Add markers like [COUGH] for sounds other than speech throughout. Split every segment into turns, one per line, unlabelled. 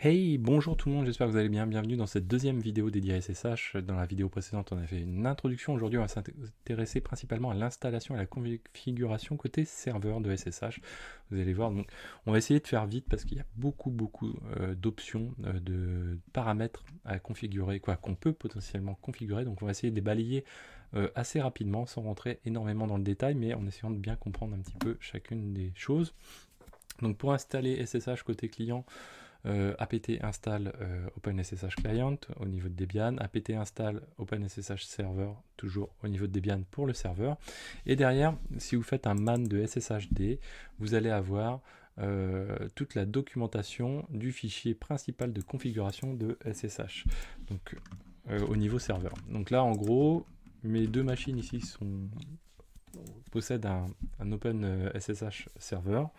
Hey, bonjour tout le monde, j'espère que vous allez bien. Bienvenue dans cette deuxième vidéo dédiée à SSH. Dans la vidéo précédente, on a fait une introduction. Aujourd'hui, on va s'intéresser principalement à l'installation et à la configuration côté serveur de SSH. Vous allez voir, donc, on va essayer de faire vite parce qu'il y a beaucoup, beaucoup euh, d'options, euh, de paramètres à configurer, quoi, qu'on peut potentiellement configurer. Donc, on va essayer de les balayer euh, assez rapidement sans rentrer énormément dans le détail, mais en essayant de bien comprendre un petit peu chacune des choses. Donc, pour installer SSH côté client, euh, apt install open euh, OpenSSH client au niveau de Debian, apt install OpenSSH server toujours au niveau de Debian pour le serveur. Et derrière, si vous faites un man de SSHD, vous allez avoir euh, toute la documentation du fichier principal de configuration de SSH donc, au niveau serveur. Donc là, en gros, mes deux machines ici sont possède un, Open SSH euh, serveur,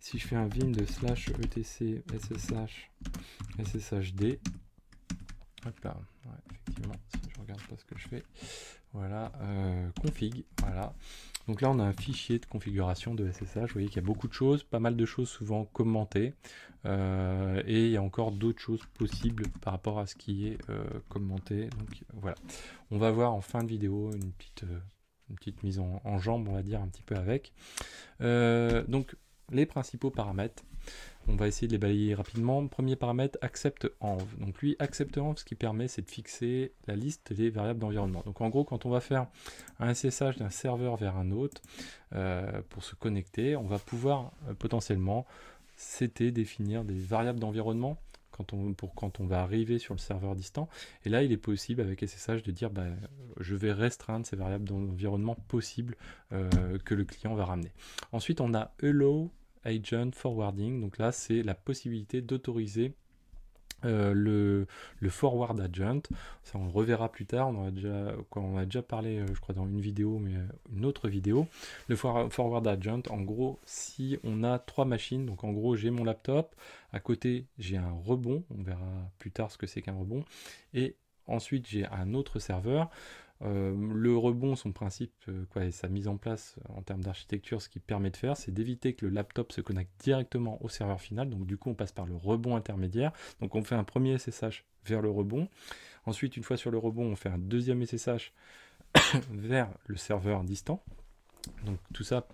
Si je fais un vim de slash etc ssh sshd, hop là, effectivement, si je regarde pas ce que je fais, voilà, euh, config, voilà. Donc là, on a un fichier de configuration de SSH. Vous voyez qu'il y a beaucoup de choses, pas mal de choses souvent commentées. Euh, et il y a encore d'autres choses possibles par rapport à ce qui est commenté. Donc voilà. On va voir en fin de vidéo une petite une petite mise en, jambe, on va dire, un petit peu avec. Euh, donc, les principaux paramètres. On va essayer de les balayer rapidement. Premier paramètre, accepte Donc lui, accept_env, ce qui permet, c'est de fixer la liste des variables d'environnement. Donc en gros, quand on va faire un SSH d'un serveur vers un autre euh, pour se connecter, on va pouvoir euh, potentiellement c'était définir des variables d'environnement quand on, pour quand on va arriver sur le serveur distant. Et là, il est possible avec SSH de dire bah, je vais restreindre ces variables dans l'environnement possible euh, que le client va ramener. Ensuite, on a Hello Agent Forwarding. Donc là, c'est la possibilité d'autoriser euh, le, le, forward agent ça on reverra plus tard, on, a déjà, on a déjà parlé, euh, je crois, dans une vidéo, mais euh, une autre vidéo. Le forward agent en gros, si on a trois machines, donc en gros, j'ai mon laptop, à côté, j'ai un rebond, on verra plus tard ce que c'est qu'un rebond, et ensuite, j'ai un autre serveur. Euh, le rebond, son principe euh, quoi, et sa mise en place en termes d'architecture, ce qui permet de faire, c'est d'éviter que le laptop se connecte directement au serveur final. Donc du coup, on passe par le rebond intermédiaire. Donc on fait un premier SSH vers le rebond. Ensuite, une fois sur le rebond, on fait un deuxième SSH [COUGHS] vers le serveur distant. Donc tout ça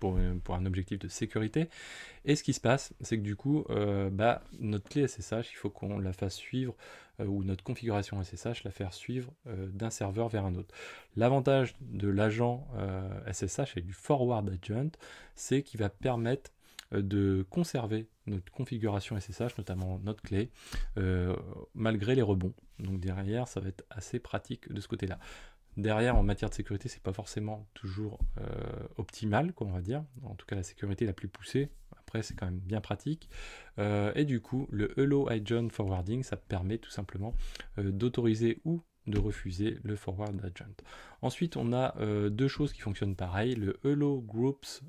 pour, un objectif de sécurité. Et ce qui se passe, c'est que du coup, euh, bah, notre clé SSH, il faut qu'on la fasse suivre, euh, ou notre configuration SSH, la faire suivre euh, d'un serveur vers un autre. L'avantage de l'agent SSH et du forward agent, c'est qu'il va permettre de conserver notre configuration SSH, notamment notre clé, malgré les rebonds. Donc derrière, ça va être assez pratique de ce côté-là derrière, en matière de sécurité, c'est pas forcément toujours euh, optimal, quoi, on va dire. En tout cas, la sécurité la plus poussée. Après, c'est quand même bien pratique. Euh, et du coup, le Hello Agent Forwarding, ça permet tout simplement euh, d'autoriser ou de refuser le Forward Agent. Ensuite, on a deux choses qui fonctionnent pareil, le Hello Groups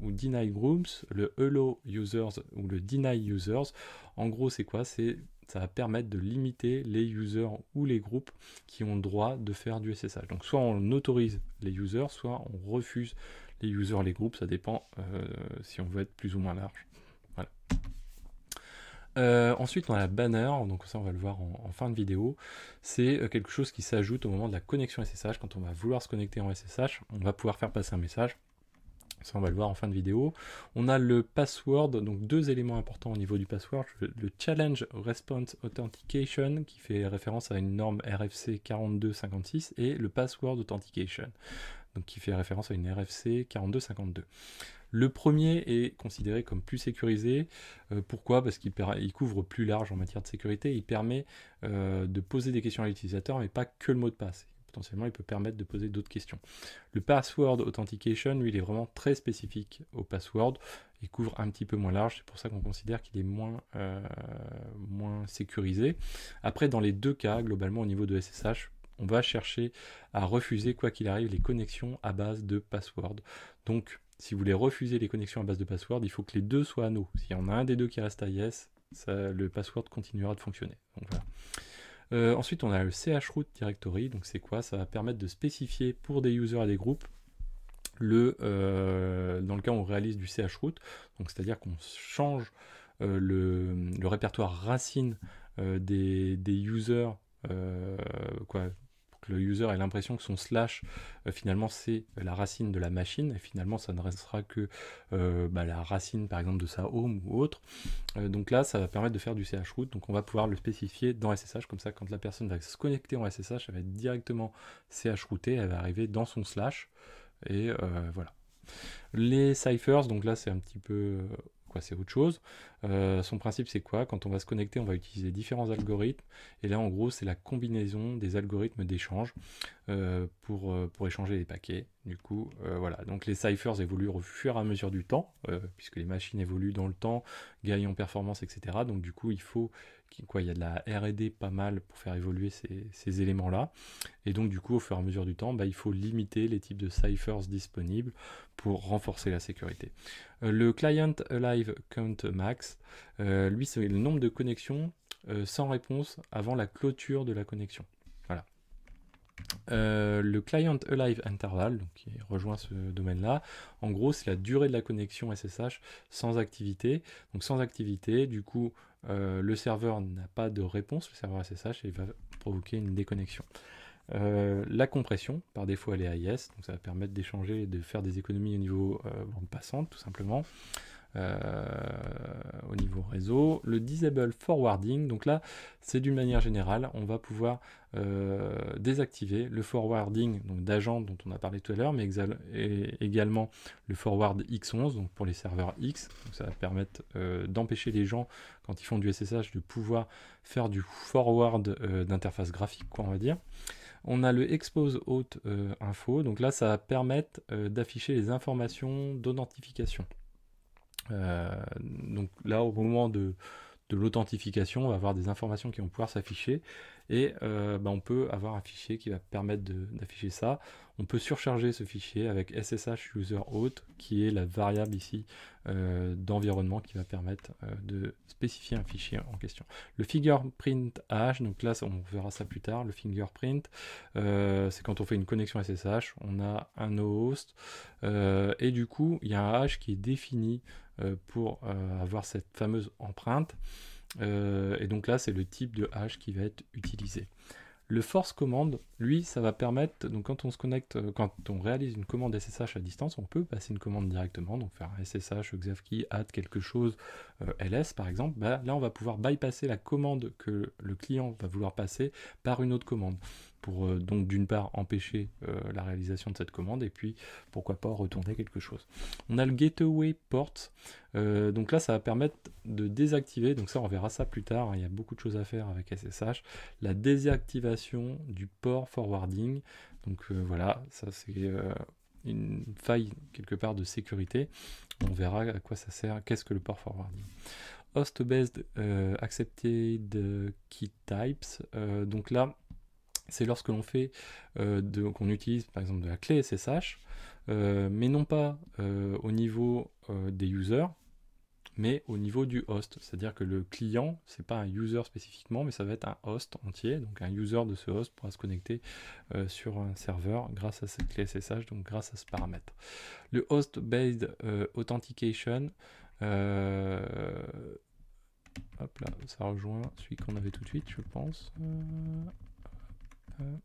ou Deny Groups, le Hello Users ou le Deny Users. En gros, c'est quoi C'est ça va permettre de limiter les users ou les groupes qui ont le droit de faire du SSH. Donc soit on autorise les users, soit on refuse les users, les groupes, ça dépend euh, si on veut être plus ou moins large. Euh, ensuite, on a la banner, donc ça on va le voir en fin de vidéo. C'est euh, quelque chose qui s'ajoute au moment de la connexion SSH. Quand on va vouloir se connecter en SSH, on va pouvoir faire passer un message ça, on va le voir en fin de vidéo. On a le password, donc deux éléments importants au niveau du password. Le Challenge Response Authentication, qui fait référence à une norme RFC 4256, et le Password Authentication, donc qui fait référence à une RFC 4252. Le premier est considéré comme plus sécurisé. Euh, pourquoi Parce qu'il couvre plus large en matière de sécurité. Il permet euh, de poser des questions à l'utilisateur, mais pas que le mot de passe potentiellement, il peut permettre de poser d'autres questions. Le password authentication, lui, il est vraiment très spécifique au password. Il couvre un petit peu moins large, c'est pour ça qu'on considère qu'il est moins, euh, moins sécurisé. Après, dans les deux cas, globalement, au niveau de SSH, on va chercher à refuser, quoi qu'il arrive, les connexions à base de password. Donc, si vous voulez refuser les connexions à base de password, il faut que les deux soient à S'il y en a un des deux qui reste à yes, le password continuera de fonctionner. Donc voilà. Euh, ensuite, on a le chroot directory. Donc, c'est quoi Ça va permettre de spécifier pour des users et des groupes le, euh, dans le cas où on réalise du chroot. Donc, c'est-à-dire qu'on change euh, le, répertoire racine des, des, users, quoi, le user a l'impression que son slash, euh, finalement, c'est la racine de la machine, et finalement, ça ne restera que euh, bah, la racine, par exemple, de sa home ou autre. Euh, donc là, ça va permettre de faire du chroot. donc on va pouvoir le spécifier dans SSH, comme ça, quand la personne va se connecter en SSH, elle va être directement chrootée. elle va arriver dans son slash, et voilà. Les ciphers, donc là, c'est un petit peu... Quoi, c'est autre chose. Euh, son principe, c'est quoi Quand on va se connecter, on va utiliser différents algorithmes. Et là, en gros, c'est la combinaison des algorithmes d'échange euh, pour, euh, pour échanger les paquets. Du coup, voilà. Donc, les ciphers évoluent au fur et à mesure du temps, puisque les machines évoluent dans le temps, gagnent en performance, etc. Donc, du coup, il faut quoi Il y a de la R&D pas mal pour faire évoluer ces, éléments-là. Et donc, du coup, au fur et à mesure du temps, bah, il faut limiter les types de ciphers disponibles pour renforcer la sécurité. le client alive count max euh, lui, c'est le nombre de connexions euh, sans réponse avant la clôture de la connexion. Voilà. Euh, le client alive interval, donc qui rejoint ce domaine-là, en gros, c'est la durée de la connexion SSH sans activité. Donc sans activité, du coup, le serveur n'a pas de réponse, le serveur SSH, et il va provoquer une déconnexion. la compression, par défaut elle est AIS, donc ça va permettre d'échanger et de faire des économies au niveau bande passante tout simplement. Euh, au niveau réseau. Le Disable Forwarding, donc là, c'est d'une manière générale, on va pouvoir euh, désactiver le forwarding d'agents dont on a parlé tout à l'heure, mais également le forward X11, donc pour les serveurs X. ça va permettre euh, d'empêcher les gens, quand ils font du SSH, de pouvoir faire du forward d'interface graphique, quoi, on va dire. On a le expose haute info, donc là ça va permettre d'afficher les informations d'authentification. Euh, donc là, au moment de, l'authentification, on va avoir des informations qui vont pouvoir s'afficher et euh, bah, on peut avoir un fichier qui va permettre d'afficher ça. On peut surcharger ce fichier avec SSH user qui est la variable ici euh, d'environnement qui va permettre euh, de spécifier un fichier en question. Le fingerprint H, donc là on verra ça plus tard, le fingerprint, c'est quand on fait une connexion SSH, on a un host et du coup il y a un H qui est défini pour avoir cette fameuse empreinte. Euh, et donc là, c'est le type de hash qui va être utilisé. Le force command, lui, ça va permettre, donc quand on se connecte, euh, quand on réalise une commande SSH à distance, on peut passer une commande directement, donc faire SSH, xavkey, add quelque chose, euh, ls par exemple, bah, là on va pouvoir bypasser la commande que le client va vouloir passer par une autre commande pour euh, donc d'une part empêcher euh, la réalisation de cette commande et puis pourquoi pas retourner quelque chose. On a le gateway port, euh, donc là ça va permettre de désactiver, donc ça on verra ça plus tard, hein, il y a beaucoup de choses à faire avec SSH, la désactivation du port forwarding, donc voilà, ça c'est une faille quelque part de sécurité, on verra à quoi ça sert, qu'est-ce que le port forwarding host-based accepted key types. donc là, c'est lorsque l'on fait, euh, qu'on utilise par exemple de la clé SSH, euh, mais non pas euh, au niveau des users, mais au niveau du host. C'est-à-dire que le client, c'est pas un user spécifiquement, mais ça va être un host entier. Donc un user de ce host pourra se connecter sur un serveur grâce à cette clé SSH, donc grâce à ce paramètre. Le host-based authentication. hop là, ça rejoint celui qu'on avait tout de suite, je pense. Euh,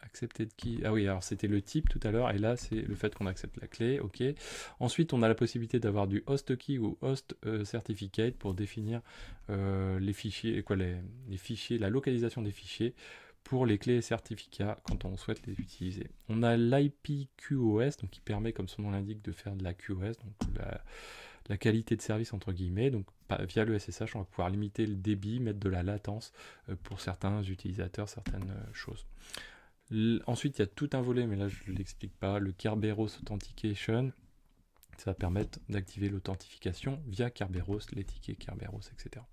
accepter de qui Ah oui, alors c'était le type tout à l'heure, et là c'est le fait qu'on accepte la clé, ok. Ensuite, on a la possibilité d'avoir du host key ou host euh, certificate pour définir euh, les fichiers, quoi, les, fichiers, la localisation des fichiers pour les clés et certificats quand on souhaite les utiliser. On a l'IPQoS, donc qui permet, comme son nom l'indique, de faire de la QoS, donc la la qualité de service entre guillemets. Donc via le SSH, on va pouvoir limiter le débit, mettre de la latence euh, pour certains utilisateurs, certaines euh, choses. Ensuite, il y a tout un volet, mais là je ne l'explique pas, le Kerberos Authentication. Ça va permettre d'activer l'authentification via Kerberos, les tickets Kerberos, etc.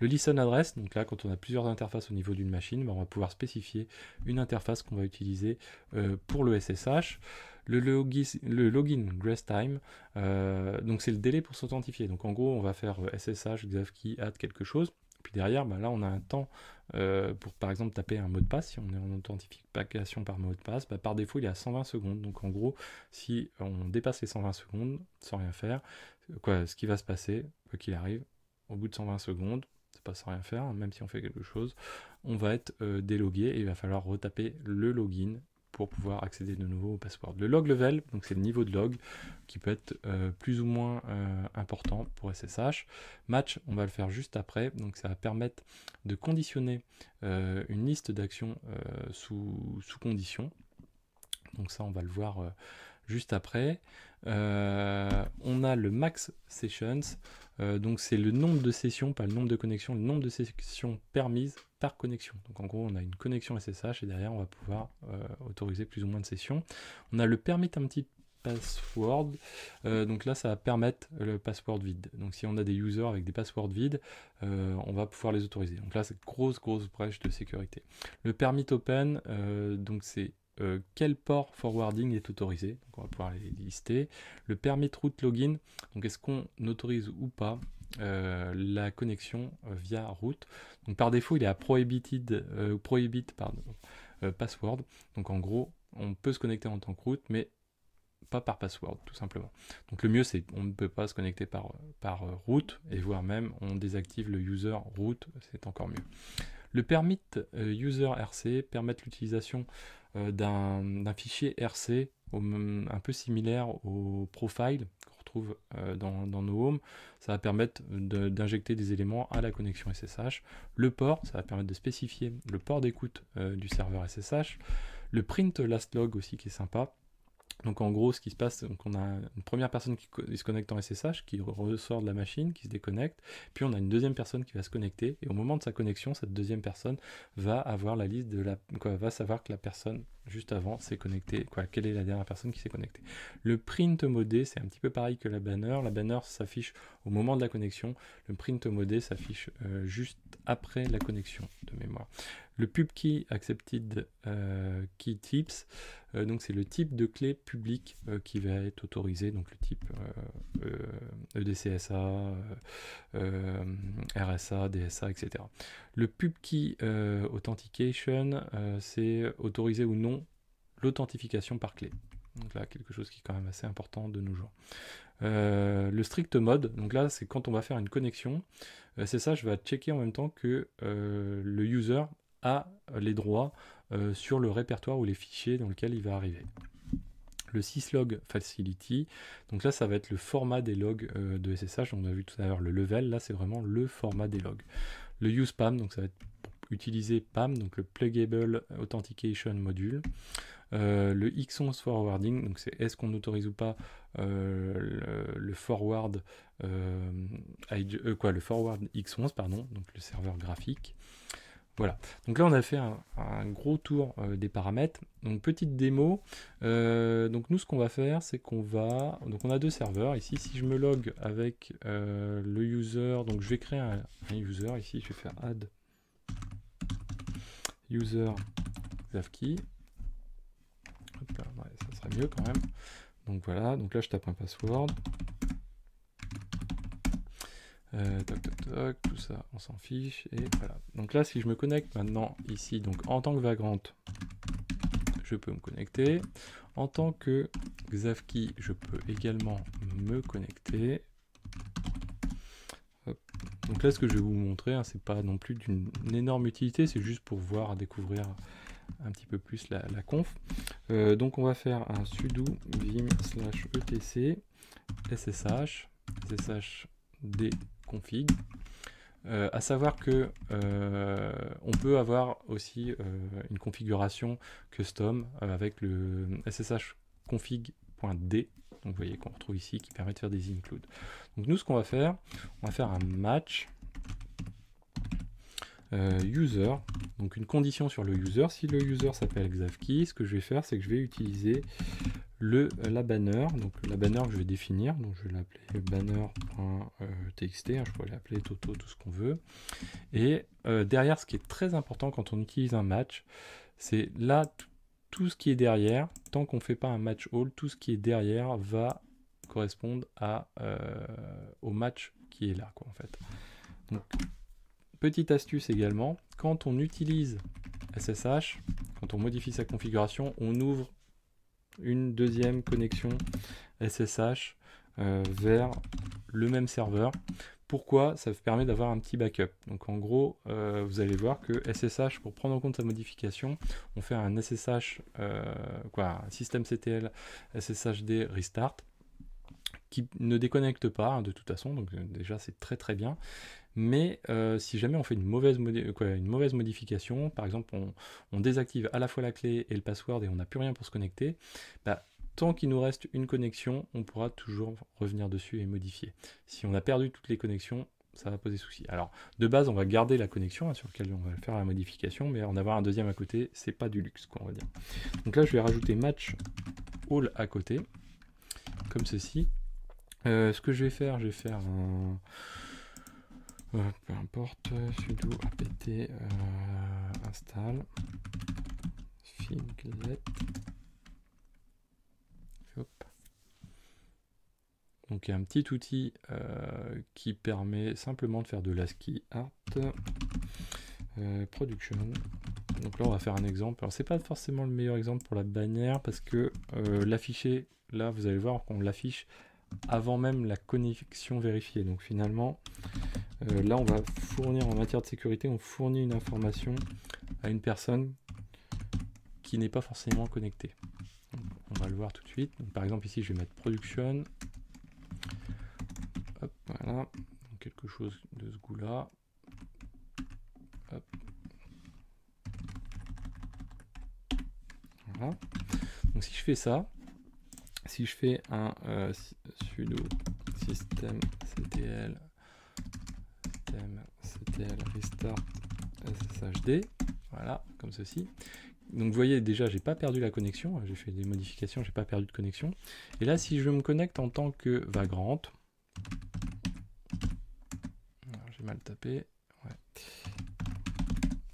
Le listen address, donc là quand on a plusieurs interfaces au niveau d'une machine, ben, on va pouvoir spécifier une interface qu'on va utiliser euh, pour le SSH. Le, login grace time, euh, donc c'est le délai pour s'authentifier. Donc en gros, on va faire euh, SSH, xavki add quelque chose. Puis derrière, bah, là, on a un temps euh, pour, par exemple, taper un mot de passe. Si on est en authentification par mot de passe, bah, par défaut, il est à 120 secondes. Donc, en gros, si on dépasse les 120 secondes sans rien faire, quoi, ce qui va se passer, qu'il arrive, au bout de 120 secondes, c'est pas sans rien faire, hein, même si on fait quelque chose, on va être délogué et il va falloir retaper le login pour pouvoir accéder de nouveau au password. Le log level, donc c'est le niveau de log qui peut être euh, plus ou moins euh, important pour SSH. Match, on va le faire juste après, donc ça va permettre de conditionner euh, une liste d'actions sous, sous condition. Donc ça, on va le voir juste après. Euh, on a le max sessions, euh, donc c'est le nombre de sessions, pas le nombre de connexions, le nombre de sessions permises par connexion. Donc en gros, on a une connexion SSH et derrière, on va pouvoir euh, autoriser plus ou moins de sessions. On a le permit un petit password. donc là, ça va permettre le password vide. Donc si on a des users avec des passwords vides, on va pouvoir les autoriser. Donc là, c'est grosse, grosse brèche de sécurité. Le permit open, donc c'est euh, quel port forwarding est autorisé. on va pouvoir les lister. Le permit route login, donc est-ce qu'on autorise ou pas euh, la connexion euh, via route. Donc par défaut, il est à prohibited, prohibit password. Donc en gros, on peut se connecter en tant que route, mais pas par password, tout simplement. Donc le mieux, c'est on ne peut pas se connecter par, par route, et voire même on désactive le user route, c'est encore mieux. Le permit user RC permet l'utilisation euh, d'un fichier RC un peu similaire au profile qu'on retrouve euh, dans, nos homes. Ça va permettre d'injecter des éléments à la connexion SSH. Le port, ça va permettre de spécifier le port d'écoute euh, du serveur SSH. Le print last log aussi qui est sympa donc en gros, ce qui se passe, on a une première personne qui, se connecte en SSH, qui ressort de la machine, qui se déconnecte, puis on a une deuxième personne qui va se connecter, et au moment de sa connexion, cette deuxième personne va avoir la liste de la... va savoir que la personne juste avant s'est connectée, quoi, quelle est la dernière personne qui s'est connectée. Le print modé, c'est un petit peu pareil que la banner, la banner s'affiche au moment de la connexion, le print modé s'affiche euh, juste après la connexion de mémoire le PubKey Accepted euh, Key Tips. Euh, donc c'est le type de clé publique euh, qui va être autorisé, donc le type EDCSA, e RSA, DSA, etc. Le PubKey Authentication, c'est autorisé ou non l'authentification par clé. Donc là, quelque chose qui est quand même assez important de nos jours. le strict mode, donc là, c'est quand on va faire une connexion. c'est ça, je vais checker en même temps que le user euh, les droits euh, sur le répertoire ou les fichiers dans lequel il va arriver. Le syslog facility, donc là ça va être le format des logs euh, de SSH, on a vu tout à l'heure le level, là c'est vraiment le format des logs. Le usePAM, donc ça va être utiliser PAM, donc le Pluggable Authentication Module. le X11 forwarding, donc c'est est-ce qu'on autorise ou pas le, forward quoi le forward X11 pardon, donc le serveur graphique. Voilà, donc là on a fait un, gros tour euh, des paramètres. Donc petite démo. Euh, donc nous ce qu'on va faire c'est qu'on va. Donc on a deux serveurs. Ici si je me log avec euh, le user, donc je vais créer un, user. Ici je vais faire add user zafki. ça serait mieux quand même. Donc voilà, donc là je tape un password. Euh, toc tout ça, on s'en fiche. Et voilà. Donc là, si je me connecte maintenant ici, donc en tant que vagrant, je peux me connecter. En tant que Xavki, je peux également me connecter. Donc là, ce que je vais vous montrer, hein, c'est pas non plus d'une énorme utilité, c'est juste pour voir, découvrir un petit peu plus la, conf. Euh, donc on va faire un sudo vim slash etc ssh ssh d config. Euh, à savoir que euh, on peut avoir aussi euh, une configuration custom avec le ssh Donc vous voyez qu'on retrouve ici qui permet de faire des includes. Donc nous ce qu'on va faire, on va faire un match user, donc une condition sur le user. Si le user s'appelle xavki, ce que je vais faire c'est que je vais utiliser le, euh, la banner. Donc la banner que je vais définir, donc je vais l'appeler banner.txt, euh, hein, je pourrais l'appeler Toto, tout ce qu'on veut. Et euh, derrière, ce qui est très important quand on utilise un match, c'est là, tout ce qui est derrière, tant qu'on ne fait pas un match all, tout ce qui est derrière va correspondre à, au match qui est là, quoi, en fait. Donc, petite astuce également, quand on utilise SSH, quand on modifie sa configuration, on ouvre une deuxième connexion SSH euh, vers le même serveur. Pourquoi Ça vous permet d'avoir un petit backup. Donc en gros, euh, vous allez voir que SSH, pour prendre en compte sa modification, on fait un SSH, euh, quoi, système CTL SSHD restart qui ne déconnecte pas hein, de toute façon, donc déjà c'est très très bien. Mais euh, si jamais on fait une mauvaise, modification, par exemple on, désactive à la fois la clé et le password et on n'a plus rien pour se connecter, bah, tant qu'il nous reste une connexion, on pourra toujours revenir dessus et modifier. Si on a perdu toutes les connexions, ça va poser souci. Alors, de base, on va garder la connexion hein, sur laquelle on va faire la modification, mais en avoir un deuxième à côté, c'est pas du luxe, quoi, on Donc là, je vais rajouter match all à côté, comme ceci. Euh, ce que je vais faire, je vais faire un... Euh, peu importe, euh, sudo apt euh, install figlet. Hop. Donc il y a un petit outil qui permet simplement de faire de l'ASCII art production. Donc là on va faire un exemple. Alors c'est pas forcément le meilleur exemple pour la bannière parce que l'afficher, là vous allez voir qu'on l'affiche avant même la connexion vérifiée. Donc finalement, euh, là, on va fournir en matière de sécurité, on fournit une information à une personne qui n'est pas forcément connectée. on va le voir tout de suite. par exemple, ici, je vais mettre production. Hop, voilà. quelque chose de ce goût-là. Voilà. Donc, si je fais ça, si je fais un euh, sudo système ctl restart sshd, voilà, comme ceci. Donc vous voyez déjà, j'ai pas perdu la connexion, j'ai fait des modifications, j'ai pas perdu de connexion. Et là, si je me connecte en tant que vagrant, j'ai mal tapé,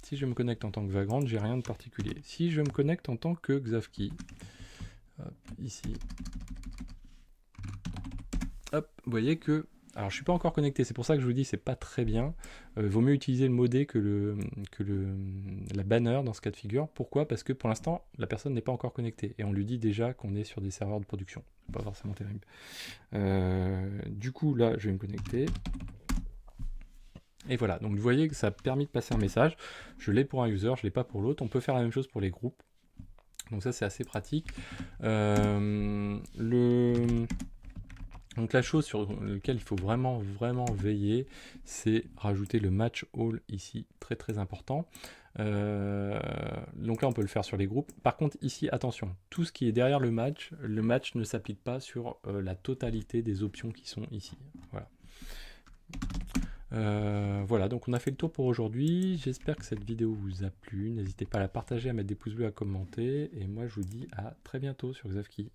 Si je me connecte en tant que vagrant, j'ai rien de particulier. Si je me connecte en tant que Xavki, ici, hop, vous voyez que alors je suis pas encore connecté, c'est pour ça que je vous dis c'est pas très bien. Il euh, vaut mieux utiliser le modé que, le, que le, la banner dans ce cas de figure. Pourquoi Parce que pour l'instant la personne n'est pas encore connectée et on lui dit déjà qu'on est sur des serveurs de production. Pas forcément terrible. Euh, du coup là je vais me connecter. Et voilà, donc vous voyez que ça a permis de passer un message. Je l'ai pour un user, je l'ai pas pour l'autre. On peut faire la même chose pour les groupes. Donc ça c'est assez pratique. Euh, le donc la chose sur laquelle il faut vraiment vraiment veiller, c'est rajouter le match all ici, très très important. Euh, donc là on peut le faire sur les groupes. Par contre ici attention, tout ce qui est derrière le match, le match ne s'applique pas sur euh, la totalité des options qui sont ici. Voilà. Euh, voilà, donc on a fait le tour pour aujourd'hui. J'espère que cette vidéo vous a plu. N'hésitez pas à la partager, à mettre des pouces bleus, à commenter. Et moi, je vous dis à très bientôt sur Xavki.